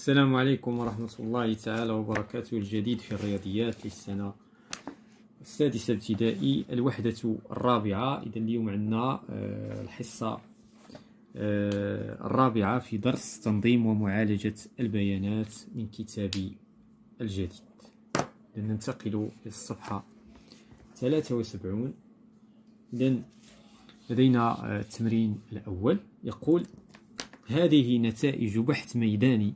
السلام عليكم ورحمة الله تعالى وبركاته الجديد في الرياضيات للسنة السادسة ابتدائي الوحدة الرابعة إذا اليوم عندنا آه، الحصة آه، الرابعة في درس تنظيم ومعالجة البيانات من كتابي الجديد إذا ننتقل للصفحة 73 إذا لدينا آه، التمرين الأول يقول هذه نتائج بحث ميداني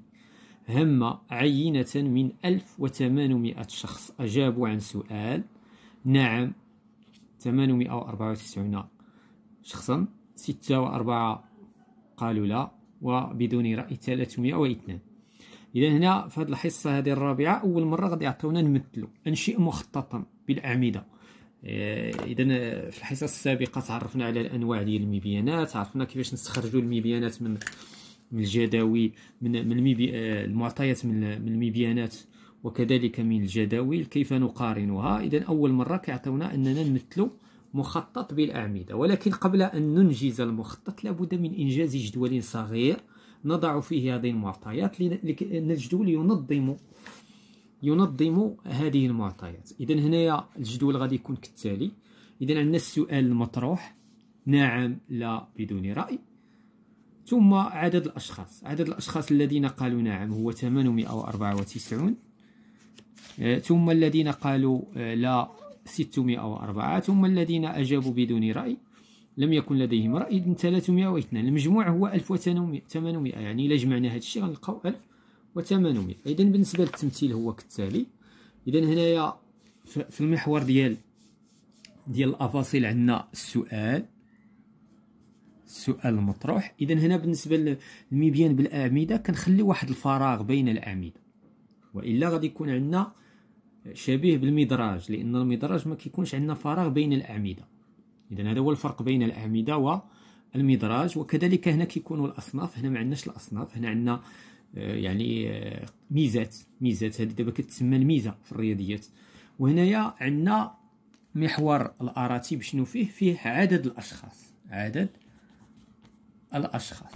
هم عينة من 1800 شخص أجابوا عن سؤال نعم 894 شخصا 6 وأربعة قالوا لا وبدون رأي 302 إذا هنا في هذه الحصة هذه الرابعة أول مرة غادي يعطيونا نمثلوا أنشئ مخططا بالأعمدة آه، إذا في الحصص السابقة تعرفنا على الأنواع ديال المبيانات عرفنا كيفاش نستخرجوا المبيانات من من الجداول من من آه، المعطيات من المبيانات وكذلك من الجداول كيف نقارنها اذا اول مره كيعطيونا اننا نمثلوا مخطط بالاعمده ولكن قبل ان ننجز المخطط لابد من انجاز جدول صغير نضع فيه هذه المعطيات لان الجدول ينظم ينظم هذه المعطيات اذا هنايا الجدول غادي يكون كالتالي اذا عندنا السؤال المطروح نعم لا بدون راي ثم عدد الأشخاص عدد الأشخاص الذين قالوا نعم هو 894 آه، ثم الذين قالوا آه، لا 604 ثم الذين أجابوا بدون رأي لم يكن لديهم رأي 302 المجموع هو 1800 يعني إلا جمعنا هذا الشيء غنلقاو 1800 إذا بالنسبة للتمثيل هو كالتالي إذا هنايا في المحور ديال ديال الأفاصيل عندنا السؤال السؤال المطروح اذا هنا بالنسبه للمبيان بالاعمده كنخلي واحد الفراغ بين الاعمده والا غادي يكون عندنا شبيه بالمدراج لان المدراج ما كيكونش عندنا فراغ بين الاعمده اذا هذا هو الفرق بين الاعمده والمدراج وكذلك هنا كيكونوا الاصناف هنا ما عندناش الاصناف هنا عندنا آه، يعني آه، ميزات ميزات هذه دابا كتسمى الميزه في الرياضيات وهنايا عندنا محور الاراتيب شنو فيه فيه عدد الاشخاص عدد الاشخاص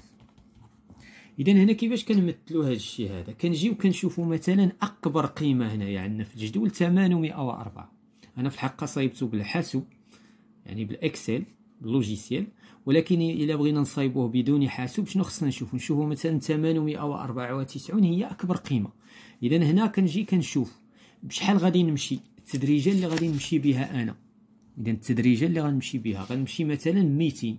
اذا هنا كيفاش كنمثلوا هذا الشيء هذا كنجيو كنشوفوا مثلا اكبر قيمه هنايا عندنا في الجدول 804 انا في الحقيقه صايبته بالحاسوب يعني بالاكسل باللوجيسيال ولكن الا بغينا نصايبوه بدون حاسوب شنو خصنا نشوفو نشوفو مثلا 894 هي اكبر قيمه اذا هنا كنجي كنشوف بشحال غادي نمشي التدريجه اللي غادي نمشي بها انا اذا التدريجه اللي غنمشي بها غنمشي مثلا 200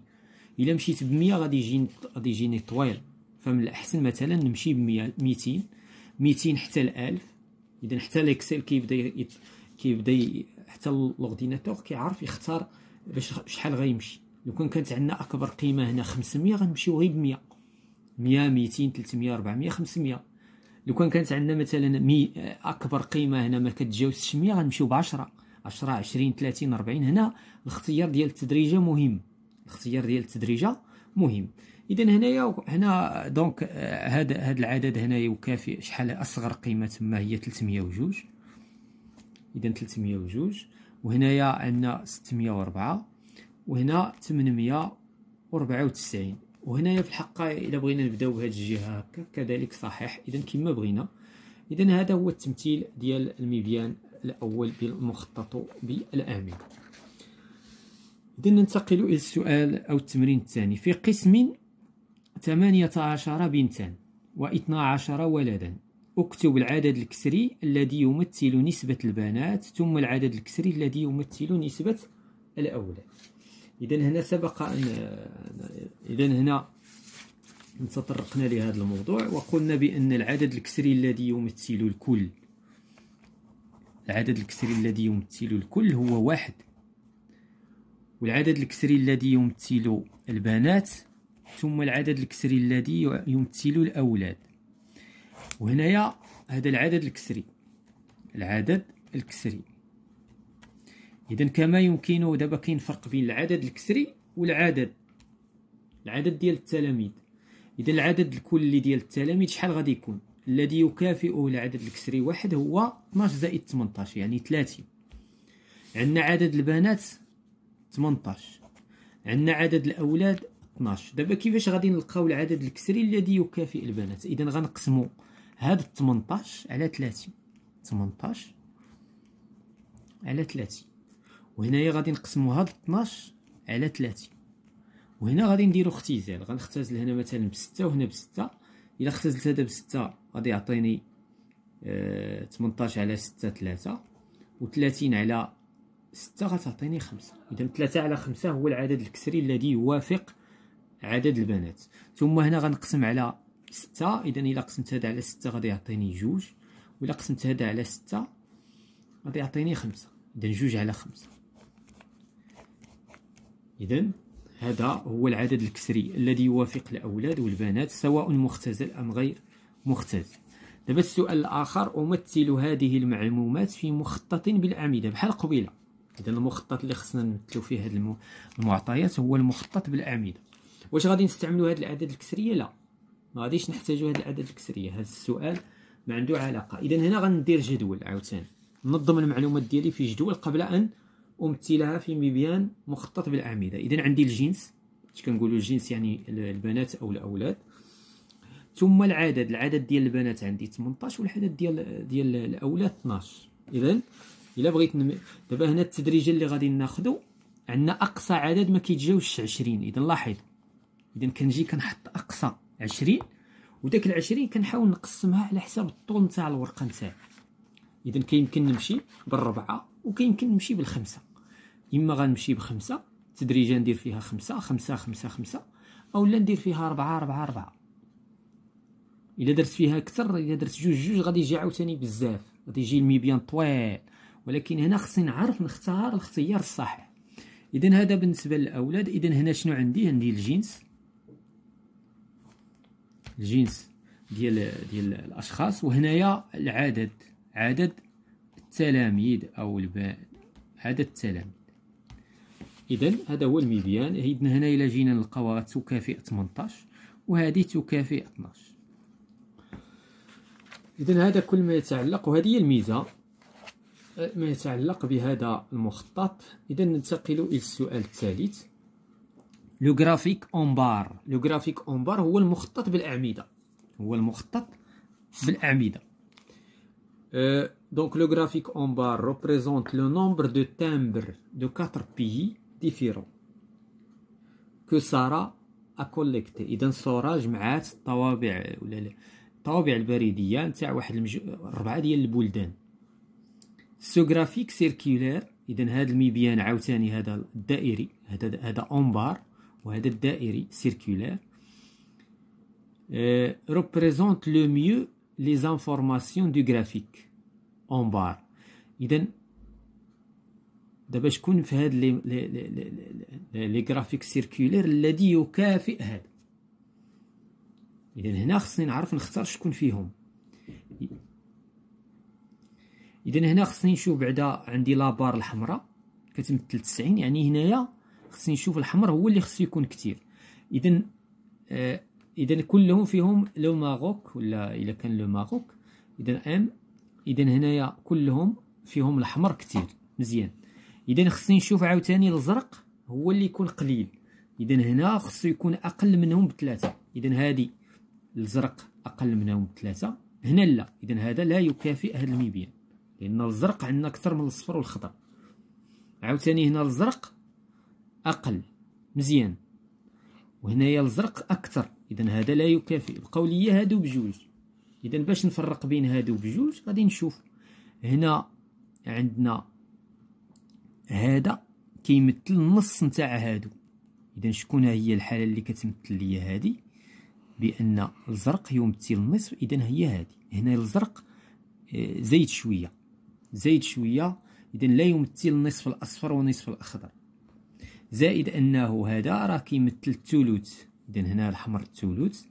الا مشيت ب 100 غادي يجيني غادي يجيني طويل فمن الاحسن مثلا نمشي ب 200 200 حتى ل 1000 اذا حتى الاكسل كيبدا يت... كيبدا حتى لورديناتور كيعرف يختار باش شحال غيمشي لو كان كانت عندنا اكبر قيمه هنا 500 غنمشيو غير ب 100 100 200 300 400 500 لو كان كانت عندنا مثلا مي اكبر قيمه هنا ما كتجاوزش 100 غنمشيو ب 10 10 20 30 40 هنا الاختيار ديال التدريجه مهم الاختيار ديال التدريجه مهم اذا هنايا هنا دونك هذا آه، هذا العدد هنا يكافئ شحال اصغر قيمه تما هي 302 اذا 302 وهنايا عندنا 604 وهنا 894 وهنايا في الحقيقه الا بغينا نبداو بهذه الجهه هكا كذلك صحيح اذا كما بغينا اذا هذا هو التمثيل ديال الميديان الاول بالمخطط بالامن إذا ننتقل إلى السؤال أو التمرين الثاني في قسم 18 بنتا و12 ولدا اكتب العدد الكسري الذي يمثل نسبة البنات ثم العدد الكسري الذي يمثل نسبة الأولاد إذا هنا سبق أن إذا هنا تطرقنا لهذا الموضوع وقلنا بأن العدد الكسري الذي يمثل الكل العدد الكسري الذي يمثل الكل هو واحد والعدد الكسري الذي يمثل البنات ثم العدد الكسري الذي يمثل الأولاد وهنايا هذا العدد الكسري العدد الكسري إذا كما يمكن دابا كاين فرق بين العدد الكسري والعدد العدد ديال التلاميذ إذا العدد الكلي ديال التلاميذ شحال غادي يكون الذي يكافئه العدد الكسري واحد هو 12 زائد 18 يعني 30 عندنا عدد البنات 18 عندنا عدد الاولاد 12 دابا كيفاش غادي نلقاو العدد الكسري الذي يكافئ البنات اذا غنقسموا هاد 18 على 30 18 على 30 وهنايا غادي نقسموا هذا 12 على 30 وهنا غادي نديروا اختزال غنختزل هنا مثلا ب 6 وهنا ب 6 الا اختزلت هذا 6 غادي يعطيني 18 آه، على 6 3 و30 على ستة غتعطيني خمسة إذا ثلاثة على خمسة هو العدد الكسري الذي يوافق عدد البنات ثم هنا غنقسم على ستة إذا إلا قسمت هذا على ستة غادي يعطيني جوج وإلا قسمت هذا على ستة غادي يعطيني خمسة إذا جوج على خمسة إذا هذا هو العدد الكسري الذي يوافق الأولاد والبنات سواء مختزل أم غير مختزل دابا السؤال الآخر أمثل هذه المعلومات في مخطط بالأعمدة بحال قبيله اذا المخطط اللي خصنا نمثلو فيه هاد المعطيات هو المخطط بالاعمده واش غادي نستعملو هاد الاعداد الكسريه لا ما غاديش نحتاجو هاد الاعداد الكسريه هاد السؤال ما عنده علاقه اذا هنا غندير جدول عاوتاني نظم المعلومات ديالي في جدول قبل ان امثلها في مبيان مخطط بالاعمده اذا عندي الجنس اش كنقولوا الجنس يعني البنات او الاولاد ثم العدد العدد ديال البنات عندي 18 والعدد ديال ديال الاولاد 12 اذا الا بغيت نمي... دابا هنا التدريج اللي غادي ناخذو عندنا اقصى عدد ما كيتجاوزش 20 اذا لاحظ اذا كنجي كنحط اقصى 20 وداك ال 20 كنحاول نقسمها على حساب الطول نتاع الورقه نتاعي اذا كيمكن نمشي بالربعه وكيمكن نمشي بالخمسه اما غنمشي بخمسه تدريجيا ندير فيها خمسه خمسه خمسه خمسه اولا ندير فيها ربعه ربعه ربعه الا درت فيها اكثر الا درت جوج جوج غادي يجي عاوتاني بزاف غادي يجي الميبيان طويل ولكن هنا خصني نعرف نختار الاختيار الصحيح اذا هذا بالنسبه للاولاد اذا هنا شنو عندي عندي الجنس الجنس ديال ديال الاشخاص وهنايا العدد عدد التلاميذ او الب... عدد التلاميذ اذا هذا هو الميديان اذا هنا الى جينا نلقاو تكافئ 18 وهذه تكافئ 12 اذا هذا كل ما يتعلق وهذه هي الميزه ما يتعلق بهذا المخطط اذا ننتقل الى السؤال الثالث لو جرافيك اون بار لو جرافيك اون بار هو المخطط بالاعمده هو المخطط بالاعمده دونك لو جرافيك اون بار ريبريزونت لو نومبر دو de دو de بي ديفيرون كو سارا Sarah إذا سارا جمعات الطوابع ولا الطوابع البريدية نتاع واحد أربعة ديال البلدان سوغرافيك سيركيولير اذا هذا الميبيان عاوتاني هذا الدائري هذا هذا اونبار وهذا الدائري سيركيولير euh, représente لو ميو لي informations دو جرافيك اونبار اذا دابا شكون في هاد لي لي لي غرافيك سيركيولير الذي يكافئ هذا اذا هنا خصني نعرف نختار شكون فيهم اذا هنا خصني نشوف بعدا عندي لابار الحمراء كتمثل 90 يعني هنايا خصني نشوف الحمر هو اللي خصو يكون كثير اذا آه اذا كلهم فيهم لو ماغوك ولا الا كان لو ماغوك اذا ام اذا هنايا كلهم فيهم الاحمر كثير مزيان اذا خصني نشوف عاوتاني الزرق هو اللي يكون قليل اذا هنا خصو يكون اقل منهم بثلاثه اذا هذه الزرق اقل منهم بثلاثه هنا لا اذا هذا لا يكافئ هذا الميبيان لان الزرق عندنا اكثر من الصفر والخضر عاوتاني هنا الزرق اقل مزيان وهنايا الزرق اكثر اذا هذا لا يكافئ بقاو ليا هادو بجوج اذا باش نفرق بين هادو بجوج غادي نشوف هنا عندنا هذا كيمثل النص نتاع هادو اذا شكون هي الحاله اللي كتمثل ليا هذه بان الزرق يمثل النصف اذا هي هذه هنا الزرق آه، زيد شويه زايد شويه اذا لا يمثل النصف الاصفر ونصف الاخضر زائد انه هذا راه كيمثل الثلث اذا هنا الحمر الثلث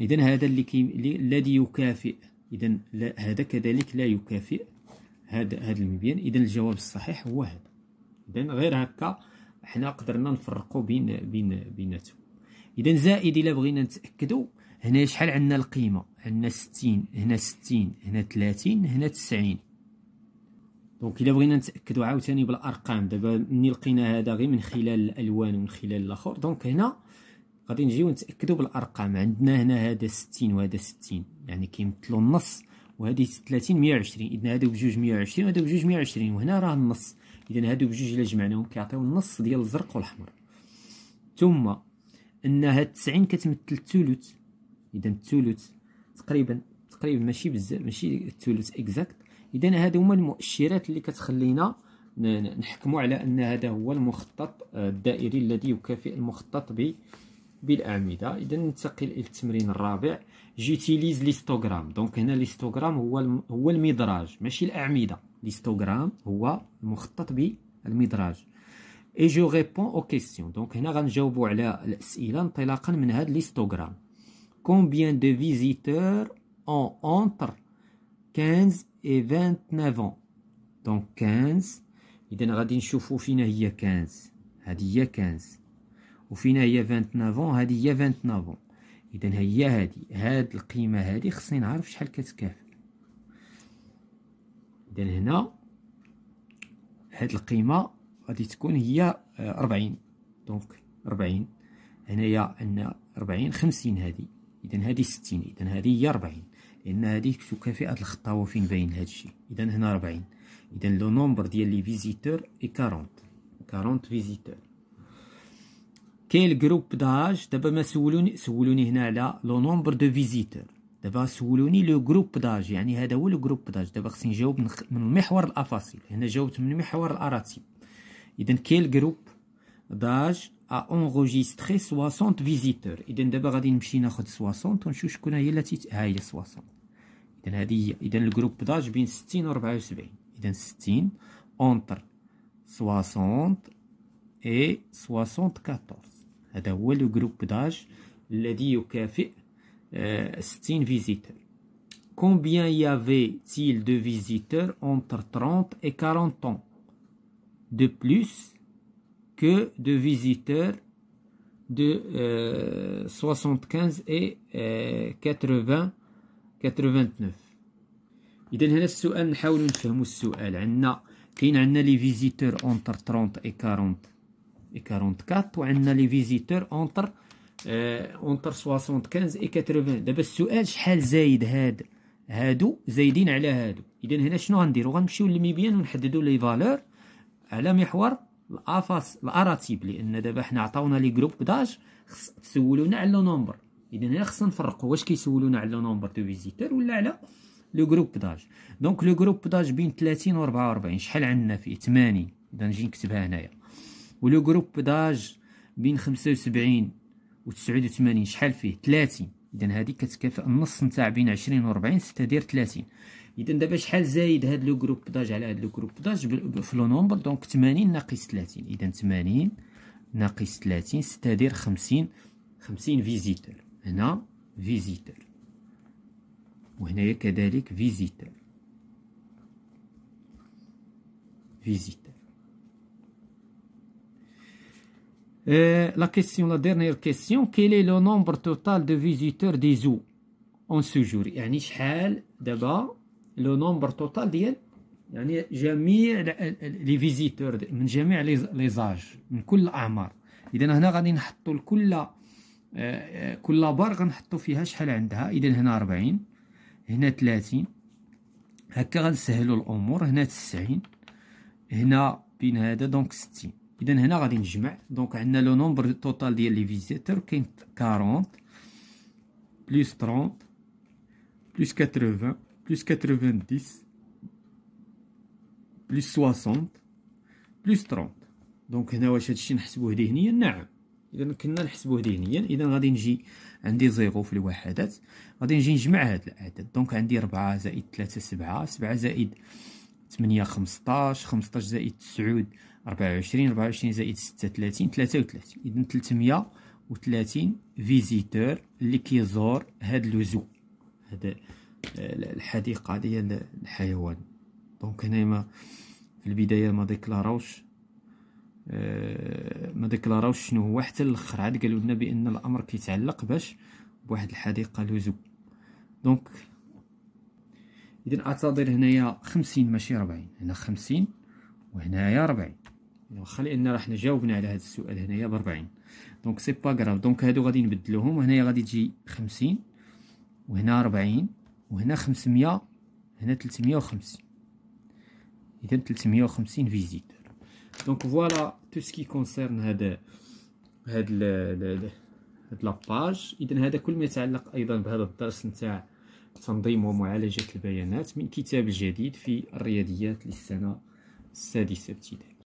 اذا هذا اللي كي الذي يكافئ اذا هذا كذلك لا يكافئ هذا هذا المبيان اذا الجواب الصحيح هو هذا اذا غير هكا حنا قدرنا نفرقوا بين بين بيناتهم اذا زائد الا بغينا نتاكدوا هنا شحال عندنا القيمه عندنا 60 هنا 60 هنا 30 هنا 90 دونك الا بغينا نتاكدوا عاوتاني بالارقام دابا ملي لقينا هذا غير من خلال الالوان ومن خلال الاخر دونك هنا غادي نجيو نتاكدوا بالارقام عندنا هنا هذا 60 وهذا 60 يعني كيمثلوا النص وهذه 30 120 اذا هادو بجوج 120 وهادو بجوج 120 وهنا راه النص اذا هادو بجوج الا جمعناهم كيعطيو النص ديال الزرق والاحمر ثم ان هاد 90 كتمثل الثلث اذا الثلث تقريبا تقريبا ماشي بزاف ماشي الثلث اكزاكت اذا هادو هما المؤشرات اللي كتخلينا نحكموا على ان هذا هو المخطط آه، الدائري الذي يكافئ المخطط ب بالاعمده اذا ننتقل الى التمرين الرابع جوتيليز ليستوغرام دونك هنا ليستوغرام هو هو المدراج ماشي الاعمده ليستوغرام هو المخطط بالمدراج اي جو ريبون او كيسيون دونك هنا غنجاوبوا على الاسئله انطلاقا من هذا ليستوغرام كومبيان دو فيزيتور اون اونتر 15 et 29 ans دونك 15 اذا غادي نشوفو فينا هي 15 هذه هي 15 وفينا هي 29 هذه هي 29 اذا هي هذه هاد القيمه هذه خصني نعرف شحال كتكافئ اذا هنا هاد القيمه غادي تكون هي 40 دونك 40 هنايا عندنا 40 50 هذه اذا هذه 60 اذا هذه هي 40 لان هذيك تكافئ هاد الخطاوه فين باين هذا الشيء اذا هنا 40 اذا لو نومبر ديال لي فيزيتور اي 40 40 فيزيتور كاين الجروب داج دابا ما سولوني سولوني هنا على لو نومبر دو فيزيتور دابا سولوني لو جروب داج يعني هذا هو لو جروب داج دابا خصني نجاوب من محور الافاصيل هنا جاوبت من محور الاراتيب اذا كاين الجروب داج a enregistré 60 visiteurs. Et d'abord, on va ناخذ 60 on va هي التي ها هي 60 Le le groupe le الجروب داج بين 60 et 74 إذن 60 et 60 et 74 le groupe d'âge داج الذي يكافئ 60 visiteurs. Combien y avait-il de visiteurs entre 30 et 40 ans de plus que de visiteurs de 75 eh, et 80 eh, 80 89 اذا هنا السؤال نحاول نفهموا السؤال عندنا كاين عندنا لي فيزيتور اونتر 30 اي 40 اي 44 وعندنا لي فيزيتور اونتر اه اونتر 75 اي 80 دابا السؤال شحال زايد هاد هادو زايدين على هادو اذا هنا شنو غنديرو غنمشيو للميبيان ونحددو لي فالور على محور الافاس الاراتيب لان دابا حنا عطاونا لي جروب داج خص تسولونا على لو نومبر اذا هنا خصنا نفرقوا واش كيسولونا على لو نومبر دو فيزيتور ولا على لو جروب داج دونك لو جروب داج بين 30 و 44 شحال عندنا فيه 80 اذا نجي نكتبها هنايا ولو جروب داج بين 75 و 89 شحال فيه 30 اذا هذه كتكافئ النص نتاع بين 20 و 40 6 ستدير 30 اذا دابا شحال زايد هاد لو جروب داج على هاد لو جروب داج في لو نومبر دونك 80 ناقص 30 اذا 80 ناقص 30 6 ستدير 50 50 فيزيتور هنا فيزيتر وهنايا كذلك فيزيتر فيزيتر لا كيسيون لا ديرنيير كيسيون كيلي لو نومبر توتال دو فيزيتور دي زو اون سوجور يعني شحال دابا لو نومبر توتال ديال يعني جميع لي فيزيتور من جميع لي زاج من كل الاعمار اذا هنا غادي نحطوا لكل كل بار غنحطو فيها شحال عندها اذا هنا 40 هنا 30 هكا غنسهلوا الامور هنا 90 هنا بين هذا دونك 60 اذا هنا غادي نجمع دونك عندنا لو نومبر توتال ديال لي فيزيتور كاين 40 بلس 30 بلس 80 بلس 90 بلس 60 بلس 30 دونك هنا واش هادشي نحسبوه ذهنيا نعم اذا كنا نحسبوه ذهنيا اذا غادي نجي عندي زيرو في الوحدات غادي نجي نجمع هاد الاعداد دونك عندي 4 زائد 3 7 7 زائد 8 15 15 زائد 9 24 24 زائد 6 30 33 اذا 330 فيزيتور اللي كيزور هاد لوزو هاد الحديقه ديال الحيوان دونك هنا ما في البدايه ما ديكلاروش آه، ما ديكلاراوش شنو هو حتى الاخر عاد قالوا لنا بان الامر كيتعلق باش بواحد الحديقه لوزو دونك اذا اعتذر هنايا خمسين ماشي ربعين هنا خمسين وهنايا ربعين يعني واخا لان راه حنا جاوبنا على هذا السؤال هنايا بربعين دونك سي با غراف دونك هادو غادي نبدلوهم وهنايا غادي تجي خمسين وهنا ربعين وهنا 500 هنا 350 وخمسين اذا 350 وخمسين فيزيت دونك فوالا تو سكي كونسيرن concerne هذا هاد هاد لاباج اذا هذا كل ما يتعلق ايضا بهذا الدرس نتاع تنظيم ومعالجة البيانات من كتاب جديد في الرياضيات للسنة السادسة ابتدائي